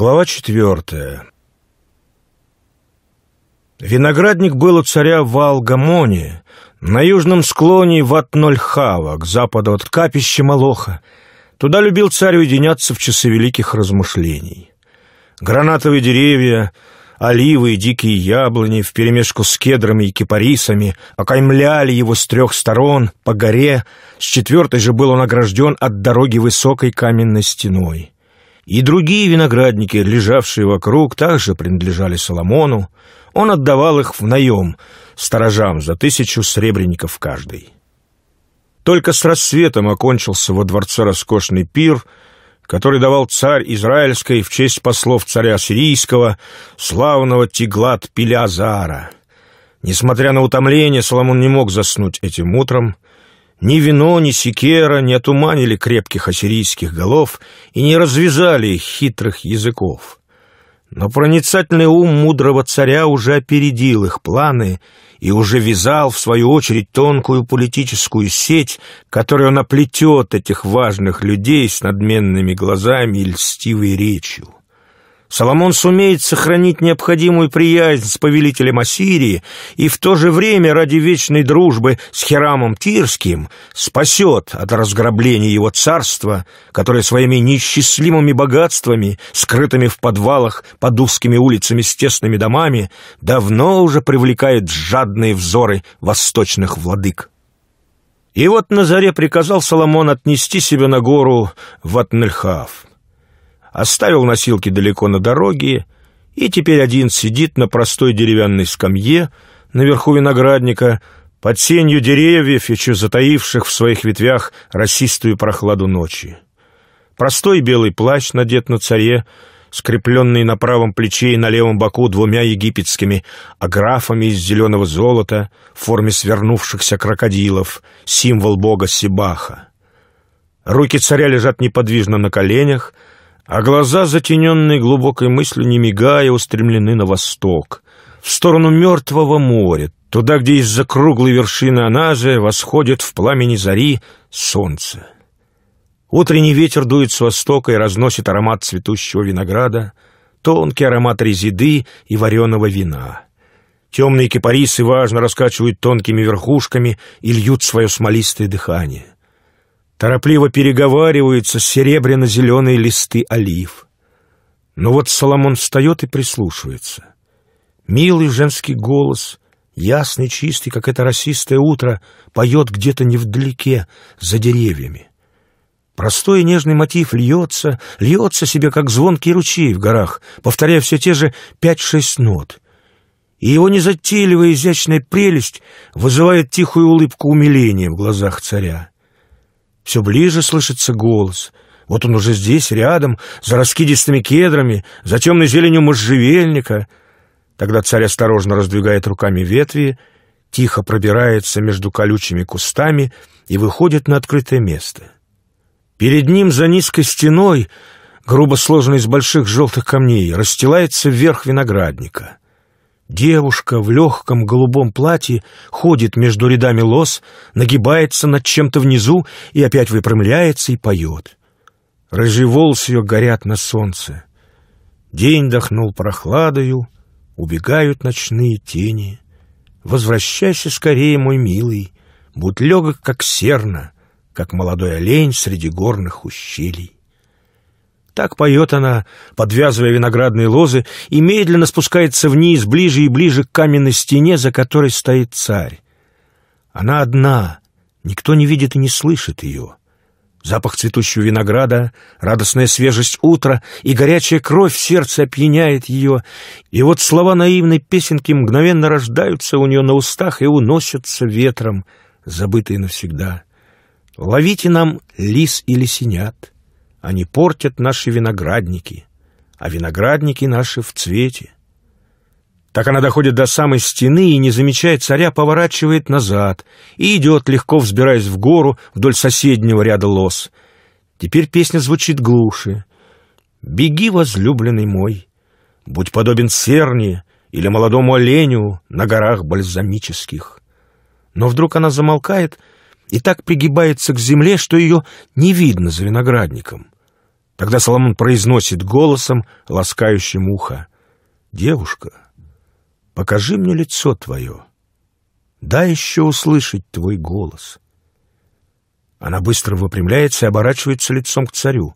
Глава четвертая. Виноградник был у царя Валгамони, на южном склоне нольхава к западу от капища Малоха. Туда любил царь уединяться в часы великих размышлений. Гранатовые деревья, оливы и дикие яблони вперемешку с кедрами и кипарисами окаймляли его с трех сторон по горе, с четвертой же был он огражден от дороги высокой каменной стеной. И другие виноградники, лежавшие вокруг, также принадлежали Соломону. Он отдавал их в наем сторожам за тысячу сребреников каждый. Только с рассветом окончился во дворце роскошный пир, который давал царь Израильской в честь послов царя Сирийского, славного Тиглат Пилязара. Несмотря на утомление, Соломон не мог заснуть этим утром — ни вино, ни секера не отуманили крепких ассирийских голов и не развязали их хитрых языков. Но проницательный ум мудрого царя уже опередил их планы и уже вязал, в свою очередь, тонкую политическую сеть, которую наплетет этих важных людей с надменными глазами и льстивой речью. Соломон сумеет сохранить необходимую приязнь с повелителем Ассирии и в то же время ради вечной дружбы с Хирамом Тирским спасет от разграбления его царства, которое своими неисчислимыми богатствами, скрытыми в подвалах под узкими улицами с тесными домами, давно уже привлекает жадные взоры восточных владык. И вот на заре приказал Соломон отнести себя на гору в Ватнельхав оставил носилки далеко на дороге и теперь один сидит на простой деревянной скамье наверху виноградника под сенью деревьев, еще затаивших в своих ветвях расистую прохладу ночи. Простой белый плащ надет на царе, скрепленный на правом плече и на левом боку двумя египетскими аграфами из зеленого золота в форме свернувшихся крокодилов, символ бога Сибаха. Руки царя лежат неподвижно на коленях — а глаза, затененные глубокой мыслью, не мигая, устремлены на восток, в сторону Мертвого моря, туда, где из-за круглой вершины Аназы восходит в пламени зари солнце. Утренний ветер дует с востока и разносит аромат цветущего винограда, тонкий аромат резиды и вареного вина. Темные кипарисы важно раскачивают тонкими верхушками и льют свое смолистое дыхание — Торопливо переговариваются серебряно-зеленые листы олив. Но вот Соломон встает и прислушивается. Милый женский голос, ясный, чистый, как это расистое утро, поет где-то невдалеке, за деревьями. Простой и нежный мотив льется, льется себе, как звонкий ручей в горах, повторяя все те же пять-шесть нот. И его незатейливая изящная прелесть вызывает тихую улыбку умиления в глазах царя. Все ближе слышится голос. Вот он уже здесь, рядом, за раскидистыми кедрами, за темной зеленью можжевельника. Тогда царь осторожно раздвигает руками ветви, тихо пробирается между колючими кустами и выходит на открытое место. Перед ним за низкой стеной грубо сложенной из больших желтых камней, расстилается вверх виноградника. Девушка в легком голубом платье ходит между рядами лос, нагибается над чем-то внизу и опять выпрямляется и поет. Рыжие ее горят на солнце. День дохнул прохладою, убегают ночные тени. Возвращайся скорее, мой милый, будь легок, как серна, как молодой олень среди горных ущелий. Так поет она, подвязывая виноградные лозы, и медленно спускается вниз, ближе и ближе к каменной стене, за которой стоит царь. Она одна, никто не видит и не слышит ее. Запах цветущего винограда, радостная свежесть утра и горячая кровь в сердце опьяняет ее, и вот слова наивной песенки мгновенно рождаются у нее на устах и уносятся ветром, забытые навсегда. «Ловите нам лис или синят», они портят наши виноградники, а виноградники наши в цвете. Так она доходит до самой стены и, не замечая царя, поворачивает назад и идет, легко взбираясь в гору вдоль соседнего ряда лос. Теперь песня звучит глуше. «Беги, возлюбленный мой, будь подобен серне или молодому оленю на горах бальзамических». Но вдруг она замолкает — и так пригибается к земле, что ее не видно за виноградником. Тогда Соломон произносит голосом, ласкающим ухо, «Девушка, покажи мне лицо твое, дай еще услышать твой голос». Она быстро выпрямляется и оборачивается лицом к царю.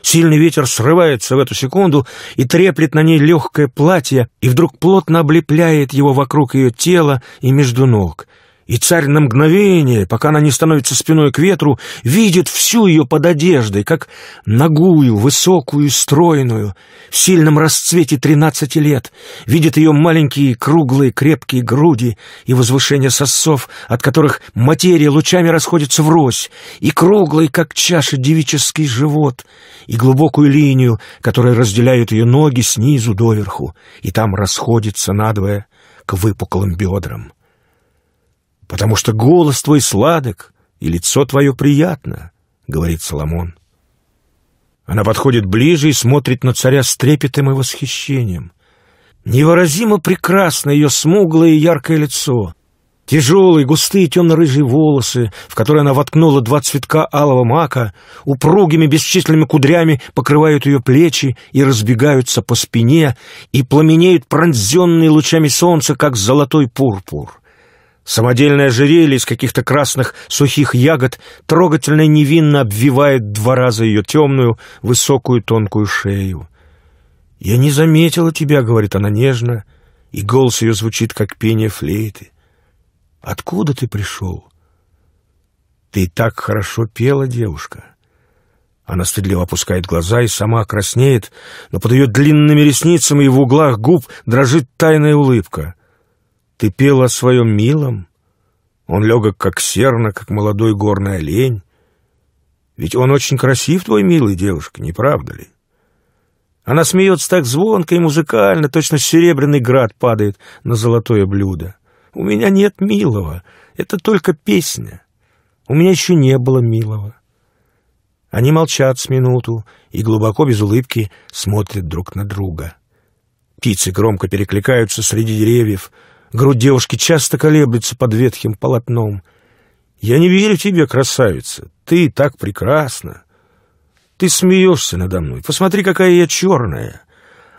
Сильный ветер срывается в эту секунду и треплет на ней легкое платье, и вдруг плотно облепляет его вокруг ее тела и между ног — и царь на мгновение, пока она не становится спиной к ветру, видит всю ее под одеждой, как ногую, высокую, стройную, в сильном расцвете тринадцати лет, видит ее маленькие, круглые, крепкие груди и возвышение сосцов, от которых материя лучами расходится врозь, и круглый, как чаша, девический живот, и глубокую линию, которая разделяет ее ноги снизу доверху, и там расходится надвое к выпуклым бедрам потому что голос твой сладок, и лицо твое приятно», — говорит Соломон. Она подходит ближе и смотрит на царя с трепетом и восхищением. Невыразимо прекрасно ее смуглое и яркое лицо, тяжелые, густые темно-рыжие волосы, в которые она воткнула два цветка алого мака, упругими бесчисленными кудрями покрывают ее плечи и разбегаются по спине, и пламенеют пронзенные лучами солнца, как золотой пурпур. Самодельное ожерелье из каких-то красных сухих ягод трогательно невинно обвивает два раза ее темную, высокую тонкую шею. «Я не заметила тебя», — говорит она нежно, и голос ее звучит, как пение флейты. «Откуда ты пришел?» «Ты так хорошо пела, девушка». Она стыдливо опускает глаза и сама краснеет, но под ее длинными ресницами и в углах губ дрожит тайная улыбка — ты пел о своем милом? Он легок, как серна, как молодой горный олень. Ведь он очень красив, твой милый девушка, не правда ли? Она смеется так звонко и музыкально, точно серебряный град падает на золотое блюдо. У меня нет милого, это только песня. У меня еще не было милого. Они молчат с минуту и глубоко без улыбки смотрят друг на друга. Птицы громко перекликаются среди деревьев — Грудь девушки часто колеблется под ветхим полотном. «Я не верю тебе, красавица. Ты так прекрасна. Ты смеешься надо мной. Посмотри, какая я черная».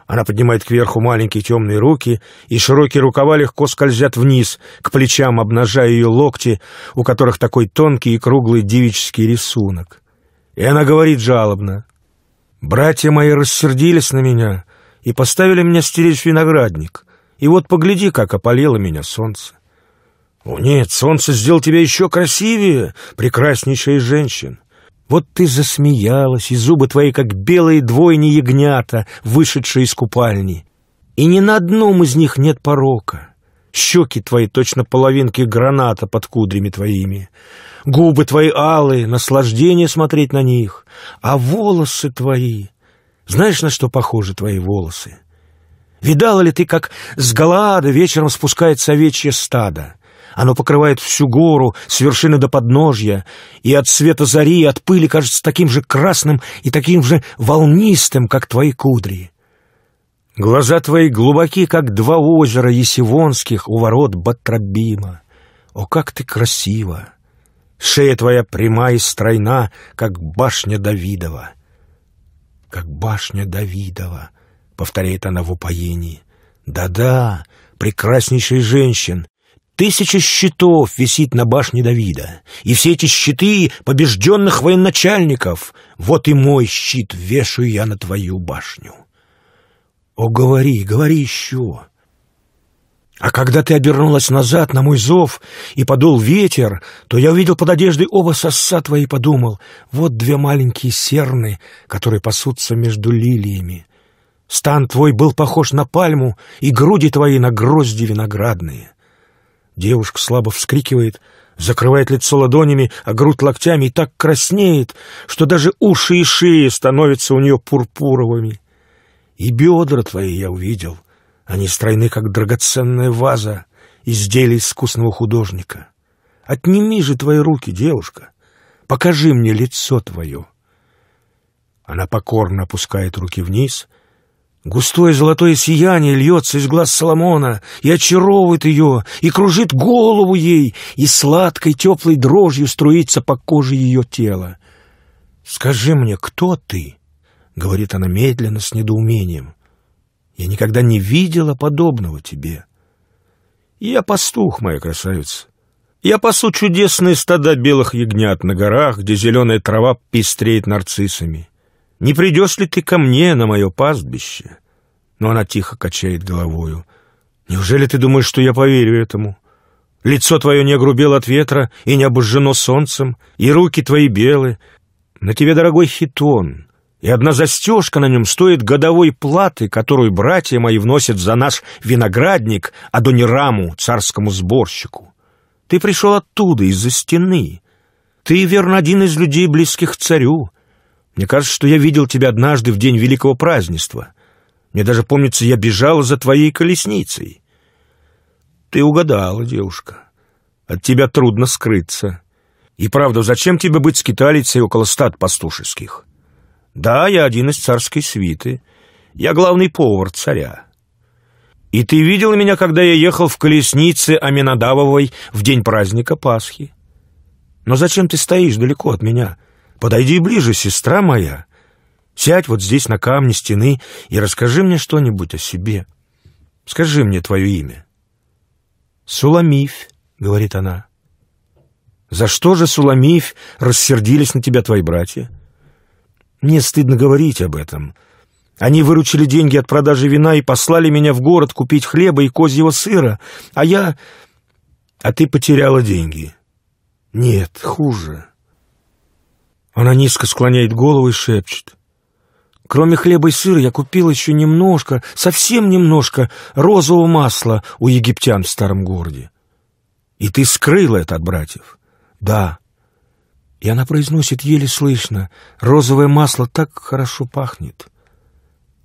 Она поднимает кверху маленькие темные руки, и широкие рукава легко скользят вниз, к плечам, обнажая ее локти, у которых такой тонкий и круглый девический рисунок. И она говорит жалобно. «Братья мои рассердились на меня и поставили меня стеречь виноградник. И вот погляди, как опалило меня солнце. О нет, солнце сделал тебя еще красивее, прекраснейшая женщин. Вот ты засмеялась, и зубы твои, как белые двойни ягнята, вышедшие из купальни. И ни на одном из них нет порока. Щеки твои точно половинки граната под кудрями твоими. Губы твои алые, наслаждение смотреть на них. А волосы твои... Знаешь, на что похожи твои волосы? Видала ли ты, как с Галаада вечером спускается овечье стадо? Оно покрывает всю гору, с вершины до подножья, и от света зари, и от пыли кажется таким же красным и таким же волнистым, как твои кудри. Глаза твои глубоки, как два озера Есивонских у ворот Батрабима. О, как ты красива! Шея твоя пряма и стройна, как башня Давидова. Как башня Давидова, — повторяет она в упоении. «Да-да, прекраснейший женщин, Тысяча щитов висит на башне Давида, и все эти щиты побежденных военачальников. Вот и мой щит вешаю я на твою башню. О, говори, говори еще. А когда ты обернулась назад на мой зов и подул ветер, то я увидел под одеждой оба соса твои и подумал, вот две маленькие серны, которые пасутся между лилиями. Стан твой был похож на пальму, и груди твои на грозди виноградные. Девушка слабо вскрикивает, закрывает лицо ладонями, а грудь локтями и так краснеет, что даже уши и шеи становятся у нее пурпуровыми. И бедра твои я увидел, они стройны, как драгоценная ваза, изделие искусного художника. Отними же твои руки, девушка, покажи мне лицо твое. Она покорно опускает руки вниз — Густое золотое сияние льется из глаз Соломона и очаровывает ее, и кружит голову ей, и сладкой теплой дрожью струится по коже ее тела. «Скажи мне, кто ты?» — говорит она медленно, с недоумением. «Я никогда не видела подобного тебе». «Я пастух, моя красавица. Я пасу чудесные стада белых ягнят на горах, где зеленая трава пестреет нарциссами» не придешь ли ты ко мне на мое пастбище?» Но она тихо качает головою. «Неужели ты думаешь, что я поверю этому? Лицо твое не огрубело от ветра и не обожжено солнцем, и руки твои белы. На тебе дорогой хитон, и одна застежка на нем стоит годовой платы, которую братья мои вносят за наш виноградник Адонираму, царскому сборщику. Ты пришел оттуда, из-за стены. Ты, верно, один из людей, близких к царю, мне кажется, что я видел тебя однажды в день великого празднества. Мне даже помнится, я бежала за твоей колесницей. Ты угадала, девушка. От тебя трудно скрыться. И правда, зачем тебе быть скиталицей около стад пастушеских? Да, я один из царской свиты. Я главный повар царя. И ты видел меня, когда я ехал в колеснице Аминадавовой в день праздника Пасхи. Но зачем ты стоишь далеко от меня?» Подойди ближе, сестра моя. Сядь вот здесь на камне стены и расскажи мне что-нибудь о себе. Скажи мне твое имя». Суламиф говорит она. «За что же, Суламиф рассердились на тебя твои братья?» «Мне стыдно говорить об этом. Они выручили деньги от продажи вина и послали меня в город купить хлеба и козьего сыра, а я...» «А ты потеряла деньги». «Нет, хуже. Она низко склоняет голову и шепчет. Кроме хлеба и сыра я купил еще немножко, совсем немножко розового масла у египтян в старом городе. И ты скрыла это от братьев? Да. И она произносит еле слышно. Розовое масло так хорошо пахнет.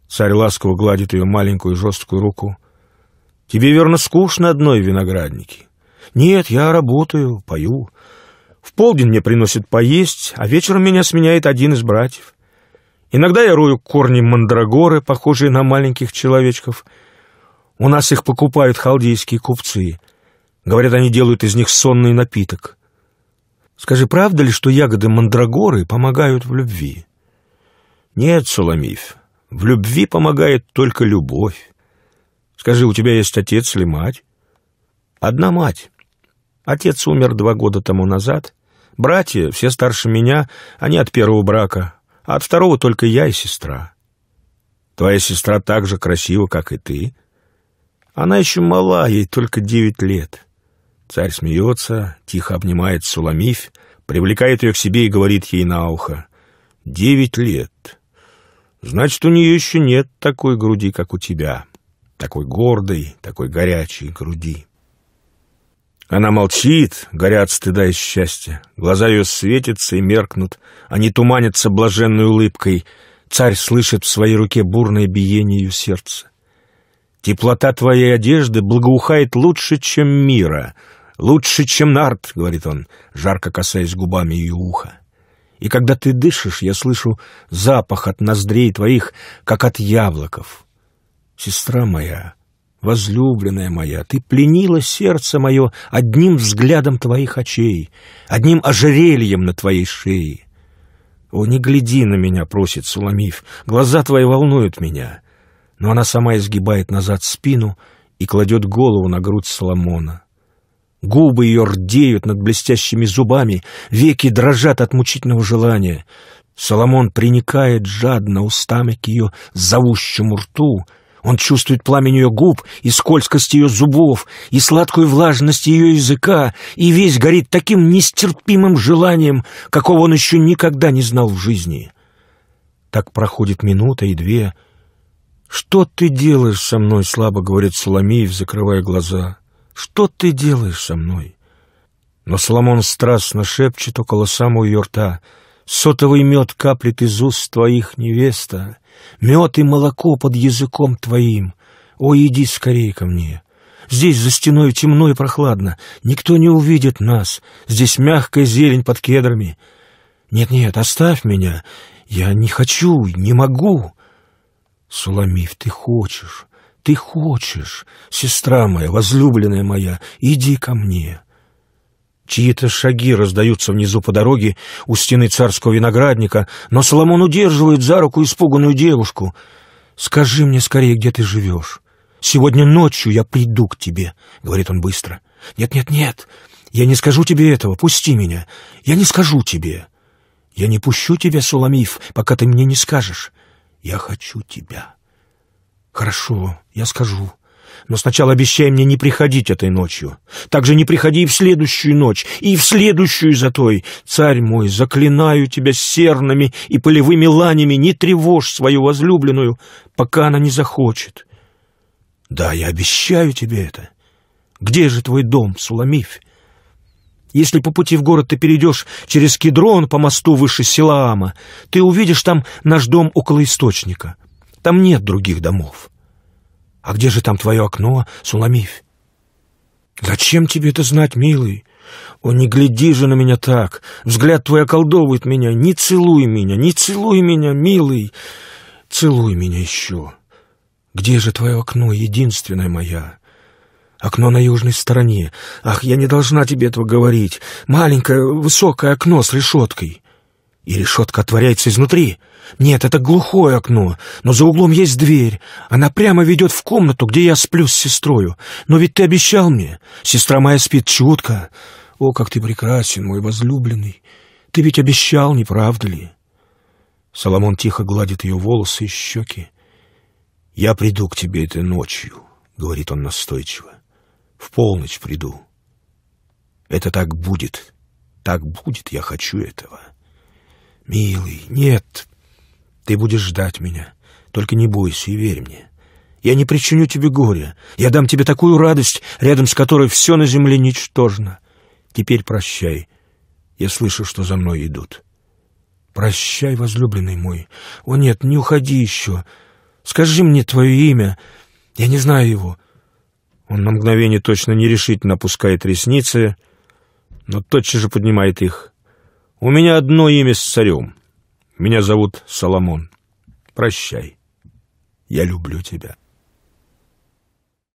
Царь ласково гладит ее маленькую жесткую руку. Тебе, верно, скучно одной в винограднике? Нет, я работаю, пою. В полдень мне приносят поесть, а вечером меня сменяет один из братьев. Иногда я рою корни мандрагоры, похожие на маленьких человечков. У нас их покупают халдейские купцы. Говорят, они делают из них сонный напиток. Скажи, правда ли, что ягоды мандрагоры помогают в любви? Нет, Соломиф, в любви помогает только любовь. Скажи, у тебя есть отец или мать? Одна мать. Отец умер два года тому назад. Братья, все старше меня, они от первого брака, а от второго только я и сестра. Твоя сестра так же красива, как и ты. Она еще мала, ей только девять лет. Царь смеется, тихо обнимает Суламифь, привлекает ее к себе и говорит ей на ухо. «Девять лет. Значит, у нее еще нет такой груди, как у тебя, такой гордой, такой горячей груди». Она молчит, горя от стыда и счастья. Глаза ее светятся и меркнут, они туманятся блаженной улыбкой. Царь слышит в своей руке бурное биение ее сердца. «Теплота твоей одежды благоухает лучше, чем мира, лучше, чем нарт», — говорит он, жарко касаясь губами ее уха. «И когда ты дышишь, я слышу запах от ноздрей твоих, как от яблоков. Сестра моя, возлюбленная моя, ты пленила сердце мое одним взглядом твоих очей, одним ожерельем на твоей шее. О, не гляди на меня, просит Суламиф, глаза твои волнуют меня. Но она сама изгибает назад спину и кладет голову на грудь Соломона. Губы ее рдеют над блестящими зубами, веки дрожат от мучительного желания. Соломон приникает жадно устами к ее зовущему рту — он чувствует пламень ее губ и скользкость ее зубов, и сладкую влажность ее языка, и весь горит таким нестерпимым желанием, какого он еще никогда не знал в жизни. Так проходит минута и две. «Что ты делаешь со мной?» — слабо говорит Соломеев, закрывая глаза. «Что ты делаешь со мной?» Но Соломон страстно шепчет около самого ее рта — Сотовый мед каплет из уст твоих, невеста, Мед и молоко под языком твоим. О, иди скорее ко мне. Здесь за стеной темно и прохладно, Никто не увидит нас, Здесь мягкая зелень под кедрами. Нет-нет, оставь меня, Я не хочу, не могу. Суламиф, ты хочешь, ты хочешь, Сестра моя, возлюбленная моя, Иди ко мне. Чьи-то шаги раздаются внизу по дороге у стены царского виноградника, но Соломон удерживает за руку испуганную девушку. «Скажи мне скорее, где ты живешь. Сегодня ночью я приду к тебе», — говорит он быстро. «Нет-нет-нет, я не скажу тебе этого, пусти меня. Я не скажу тебе. Я не пущу тебя, Суламиф, пока ты мне не скажешь. Я хочу тебя». «Хорошо, я скажу», но сначала обещай мне не приходить этой ночью. Также не приходи и в следующую ночь, и в следующую за той. Царь мой, заклинаю тебя серными и полевыми ланями, не тревожь свою возлюбленную, пока она не захочет. Да, я обещаю тебе это. Где же твой дом, Суламиф? Если по пути в город ты перейдешь через Кедрон по мосту выше Силаама, ты увидишь там наш дом около источника. Там нет других домов. А где же там твое окно, Суламифь? Зачем тебе это знать, милый? О, не гляди же на меня так. Взгляд твой околдовывает меня. Не целуй меня, не целуй меня, милый. Целуй меня еще. Где же твое окно, единственное моя? Окно на южной стороне. Ах, я не должна тебе этого говорить. Маленькое, высокое окно с решеткой и решетка отворяется изнутри. Нет, это глухое окно, но за углом есть дверь. Она прямо ведет в комнату, где я сплю с сестрою. Но ведь ты обещал мне. Сестра моя спит чутко. О, как ты прекрасен, мой возлюбленный. Ты ведь обещал, не правда ли? Соломон тихо гладит ее волосы и щеки. «Я приду к тебе этой ночью», — говорит он настойчиво. «В полночь приду. Это так будет. Так будет, я хочу этого». «Милый, нет. Ты будешь ждать меня. Только не бойся и верь мне. Я не причиню тебе горя. Я дам тебе такую радость, рядом с которой все на земле ничтожно. Теперь прощай. Я слышу, что за мной идут. Прощай, возлюбленный мой. О нет, не уходи еще. Скажи мне твое имя. Я не знаю его». Он на мгновение точно нерешительно опускает ресницы, но тотчас же поднимает их. У меня одно имя с царем. Меня зовут Соломон. Прощай. Я люблю тебя.